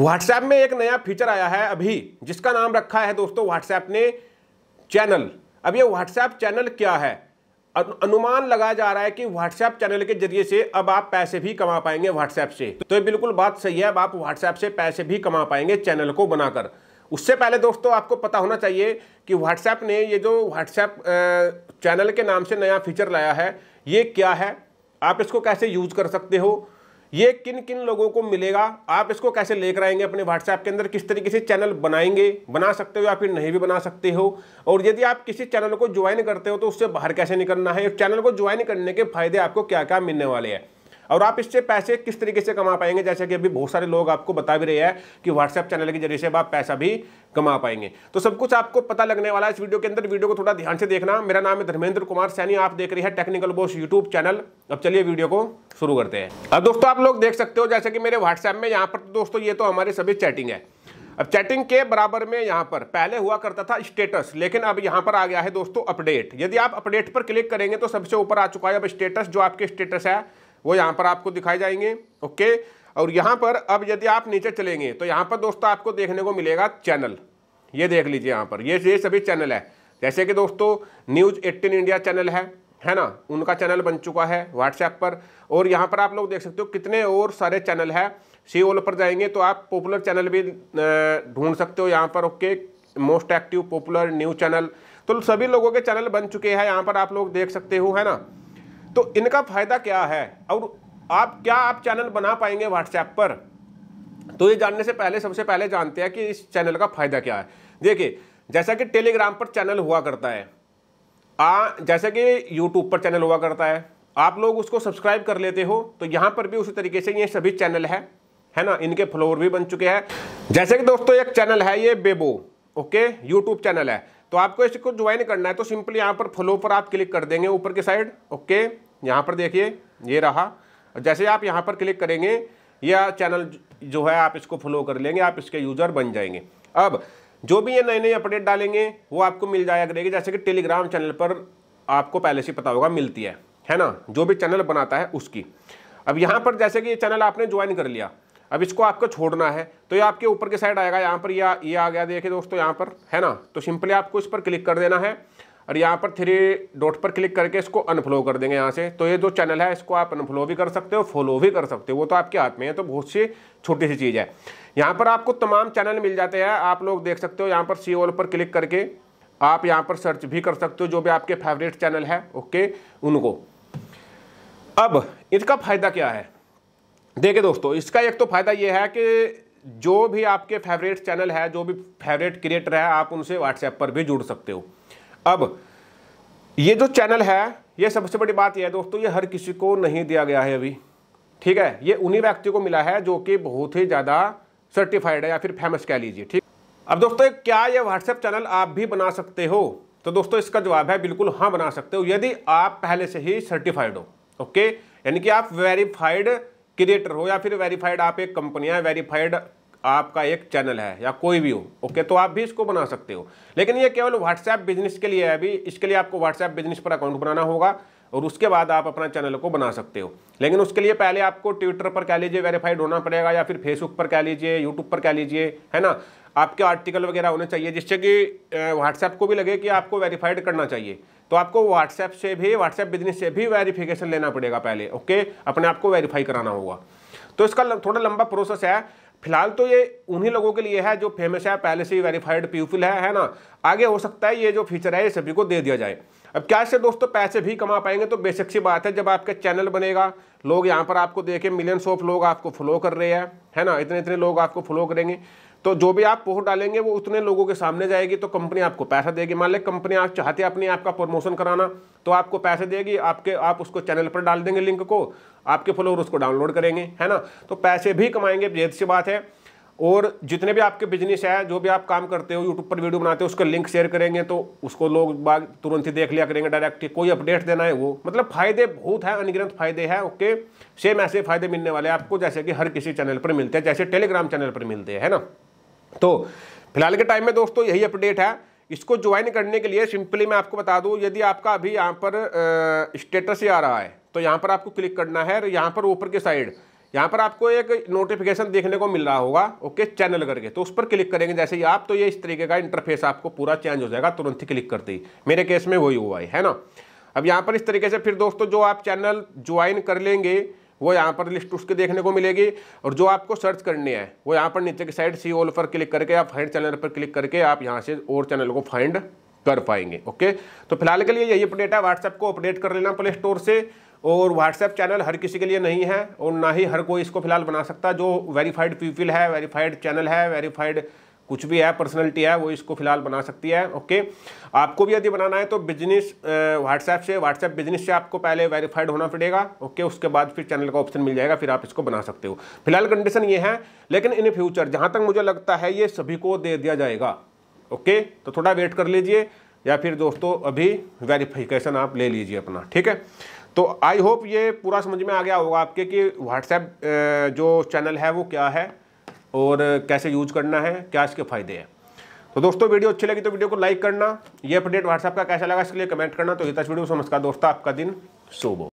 WhatsApp में एक नया फीचर आया है अभी जिसका नाम रखा है दोस्तों व्हाट्सएप ने चैनल अब ये व्हाट्सएप चैनल क्या है अनुमान लगाया जा रहा है कि व्हाट्सएप चैनल के जरिए से अब आप पैसे भी कमा पाएंगे व्हाट्सएप से तो ये बिल्कुल बात सही है अब आप व्हाट्सएप से पैसे भी कमा पाएंगे चैनल को बनाकर उससे पहले दोस्तों आपको पता होना चाहिए कि व्हाट्सएप ने ये जो व्हाट्सएप चैनल के नाम से नया फीचर लाया है ये क्या है आप इसको कैसे यूज कर सकते हो ये किन किन लोगों को मिलेगा आप इसको कैसे लेकर आएंगे अपने व्हाट्सएप के अंदर किस तरीके से चैनल बनाएंगे बना सकते हो या फिर नहीं भी बना सकते हो और यदि आप किसी चैनल को ज्वाइन करते हो तो उससे बाहर कैसे निकलना है चैनल को ज्वाइन करने के फायदे आपको क्या क्या मिलने वाले हैं और आप इससे पैसे किस तरीके से कमा पाएंगे जैसे कि अभी बहुत सारे लोग आपको बता भी रहे हैं कि व्हाट्सएप चैनल के जरिए से आप पैसा भी कमा पाएंगे तो सब कुछ आपको पता लगने वाला है इस वीडियो के अंदर वीडियो को थोड़ा ध्यान से देखना मेरा नाम है धर्मेंद्र कुमार सैनी आप देख रही है टेक्निकल बोस यूट्यूब चैनल अब चलिए वीडियो को शुरू करते हैं अब दोस्तों आप लोग देख सकते हो जैसे कि मेरे व्हाट्सएप में यहाँ पर दोस्तों ये तो हमारे सभी चैटिंग है अब चैटिंग के बराबर में यहाँ पर पहले हुआ करता था स्टेटस लेकिन अब यहाँ पर आ गया है दोस्तों अपडेट यदि आप अपडेट पर क्लिक करेंगे तो सबसे ऊपर आ चुका है अब स्टेटस जो आपके स्टेटस है वो यहाँ पर आपको दिखाए जाएंगे ओके और यहाँ पर अब यदि आप नीचे चलेंगे तो यहाँ पर दोस्तों आपको देखने को मिलेगा चैनल ये देख लीजिए यहाँ पर ये ये सभी चैनल है जैसे कि दोस्तों न्यूज़ एट्टीन इंडिया चैनल है है ना उनका चैनल बन चुका है व्हाट्सएप पर और यहाँ पर आप लोग देख सकते हो कितने और सारे चैनल है सी ओल पर जाएंगे तो आप पॉपुलर चैनल भी ढूंढ सकते हो यहाँ पर okay most active popular news channel तो सभी लोगों के चैनल बन चुके हैं यहाँ पर आप लोग देख सकते हो है ना तो इनका फ़ायदा क्या है और आप क्या आप चैनल बना पाएंगे व्हाट्सएप पर तो ये जानने से पहले सबसे पहले जानते हैं कि इस चैनल का फ़ायदा क्या है देखिए जैसा कि टेलीग्राम पर चैनल हुआ करता है आ जैसे कि यूट्यूब पर चैनल हुआ करता है आप लोग उसको सब्सक्राइब कर लेते हो तो यहाँ पर भी उसी तरीके से ये सभी चैनल है है ना इनके फ्लोर भी बन चुके हैं जैसे कि दोस्तों एक चैनल है ये बेबो ओके यूट्यूब चैनल है तो आपको इसको ज्वाइन करना है तो सिंपली यहाँ पर फ्लो पर आप क्लिक कर देंगे ऊपर की साइड ओके यहाँ पर देखिए ये रहा जैसे आप यहाँ पर क्लिक करेंगे यह चैनल जो है आप इसको फॉलो कर लेंगे आप इसके यूज़र बन जाएंगे अब जो भी ये नए नए अपडेट डालेंगे वो आपको मिल जाया करेगी जैसे कि टेलीग्राम चैनल पर आपको पहले से पता होगा मिलती है है ना जो भी चैनल बनाता है उसकी अब यहाँ पर जैसे कि ये चैनल आपने ज्वाइन कर लिया अब इसको आपको छोड़ना है तो ये आपके ऊपर के साइड आएगा यहाँ पर ये ये आ गया देखिए दोस्तों यहाँ पर है ना तो सिंपली आपको इस पर क्लिक कर देना है और यहाँ पर थ्री डॉट पर क्लिक करके इसको अनफ्लो कर देंगे यहाँ से तो ये जो चैनल है इसको आप अनफ्लो भी कर सकते हो फॉलो भी कर सकते हो वो तो आपके हाथ में है तो बहुत सी छोटी सी चीज़ है यहाँ पर आपको तमाम चैनल मिल जाते हैं आप लोग देख सकते हो यहाँ पर सी ऑल पर क्लिक करके आप यहाँ पर सर्च भी कर सकते हो जो भी आपके फेवरेट चैनल है ओके उनको अब इसका फ़ायदा क्या है देखिए दोस्तों इसका एक तो फ़ायदा ये है कि जो भी आपके फेवरेट चैनल है जो भी फेवरेट क्रिएटर है आप उनसे व्हाट्सएप पर भी जुड़ सकते हो अब ये जो चैनल है ये सबसे बड़ी बात यह है दोस्तों ये हर किसी को नहीं दिया गया है अभी ठीक है ये उन्हीं व्यक्तियों को मिला है जो कि बहुत ही ज़्यादा सर्टिफाइड है या फिर फेमस कह लीजिए ठीक अब दोस्तों क्या ये व्हाट्सएप चैनल आप भी बना सकते हो तो दोस्तों इसका जवाब है बिल्कुल हाँ बना सकते हो यदि आप पहले से ही सर्टिफाइड हो ओके यानी कि आप वेरीफाइड क्रिएटर हो या फिर वेरीफाइड आप एक कंपनी है वेरीफाइड आपका एक चैनल है या कोई भी हो ओके तो आप भी इसको बना सकते हो लेकिन ये केवल व्हाट्सएप बिजनेस के लिए है अभी इसके लिए आपको व्हाट्सएप बिजनेस पर अकाउंट बनाना होगा और उसके बाद आप अपना चैनल को बना सकते हो लेकिन उसके लिए पहले आपको ट्विटर पर कह लीजिए वेरीफाइड होना पड़ेगा या फिर फेसबुक पर कह लीजिए यूट्यूब पर कह लीजिए है ना आपके आर्टिकल वगैरह होने चाहिए जिससे कि व्हाट्सएप को भी लगे कि आपको वेरीफाइड करना चाहिए तो आपको व्हाट्सएप से भी व्हाट्सएप बिजनेस से भी वेरीफिकेशन लेना पड़ेगा पहले ओके अपने आप को वेरीफाई कराना होगा तो इसका थोड़ा लंबा प्रोसेस है फिलहाल तो ये उन्हीं लोगों के लिए है जो फेमस है पहले से ही वेरीफाइड पीयूफिल है है ना आगे हो सकता है ये जो फीचर है ये सभी को दे दिया जाए अब क्या से दोस्तों पैसे भी कमा पाएंगे तो बेशक सी बात है जब आपका चैनल बनेगा लोग यहाँ पर आपको देखें मिलियंस ऑफ लोग आपको फॉलो कर रहे हैं है ना इतने इतने लोग आपको फॉलो करेंगे तो जो भी आप पोस्ट डालेंगे वो उतने लोगों के सामने जाएगी तो कंपनी आपको पैसा देगी मान लें कंपनी आप चाहते अपने आपका प्रमोशन कराना तो आपको पैसे देगी आपके आप उसको चैनल पर डाल देंगे लिंक को आपके फॉलोअर उसको डाउनलोड करेंगे है ना तो पैसे भी कमाएंगे जेद सी बात है और जितने भी आपके बिजनेस है जो भी आप काम करते हो यूट्यूब पर वीडियो बनाते हो उसका लिंक शेयर करेंगे तो उसको लोग बाग तुरंत ही देख लिया करेंगे डायरेक्ट कोई अपडेट देना है वो मतलब फायदे बहुत है अनगिनत फायदे हैं ओके सेम ऐसे फायदे मिलने वाले आपको जैसे कि हर किसी चैनल पर मिलते हैं जैसे टेलीग्राम चैनल पर मिलते हैं ना तो फिलहाल के टाइम में दोस्तों यही अपडेट है इसको ज्वाइन करने के लिए सिंपली मैं आपको बता दूं यदि आपका अभी यहाँ पर स्टेटस ही आ रहा है तो यहाँ पर आपको क्लिक करना है और यहाँ पर ऊपर की साइड यहाँ पर आपको एक नोटिफिकेशन देखने को मिल रहा होगा ओके चैनल करके तो उस पर क्लिक करेंगे जैसे ही आप तो ये इस तरीके का इंटरफेस आपको पूरा चेंज हो जाएगा तुरंत ही क्लिक करते ही मेरे केस में वही हुआ है है ना अब यहाँ पर इस तरीके से फिर दोस्तों जो आप चैनल ज्वाइन कर लेंगे वो यहाँ पर लिस्ट उसके देखने को मिलेगी और जो आपको सर्च करनी है वो यहाँ पर नीचे की साइड सी ऑल पर क्लिक करके आप फाइंड चैनल पर क्लिक करके आप यहाँ से और चैनल को फाइंड कर पाएंगे ओके तो फिलहाल के लिए यही अपडेट है व्हाट्सएप को अपडेट कर लेना प्ले स्टोर से और व्हाट्सएप चैनल हर किसी के लिए नहीं है और ना ही हर कोई इसको फिलहाल बना सकता जो वेरीफाइड पीपल है वेरीफाइड चैनल है वेरीफाइड कुछ भी है पर्सनलिटी है वो इसको फिलहाल बना सकती है ओके आपको भी यदि बनाना है तो बिजनेस व्हाट्सएप से व्हाट्सएप बिजनेस से आपको पहले वेरीफाइड होना पड़ेगा ओके उसके बाद फिर चैनल का ऑप्शन मिल जाएगा फिर आप इसको बना सकते हो फिलहाल कंडीशन ये है लेकिन इन फ्यूचर जहाँ तक मुझे लगता है ये सभी को दे दिया जाएगा ओके तो थोड़ा वेट कर लीजिए या फिर दोस्तों अभी वेरीफिकेशन आप ले लीजिए अपना ठीक है तो आई होप ये पूरा समझ में आ गया होगा आपके कि व्हाट्सएप जो चैनल है वो क्या है और कैसे यूज करना है क्या इसके फायदे हैं तो दोस्तों वीडियो अच्छी लगी तो वीडियो को लाइक करना ये अपडेट व्हाट्सएप का कैसा लगा इसके लिए कमेंट करना तो ये तस्वीर वीडियो नमस्कार दोस्तों आपका दिन शुभ हो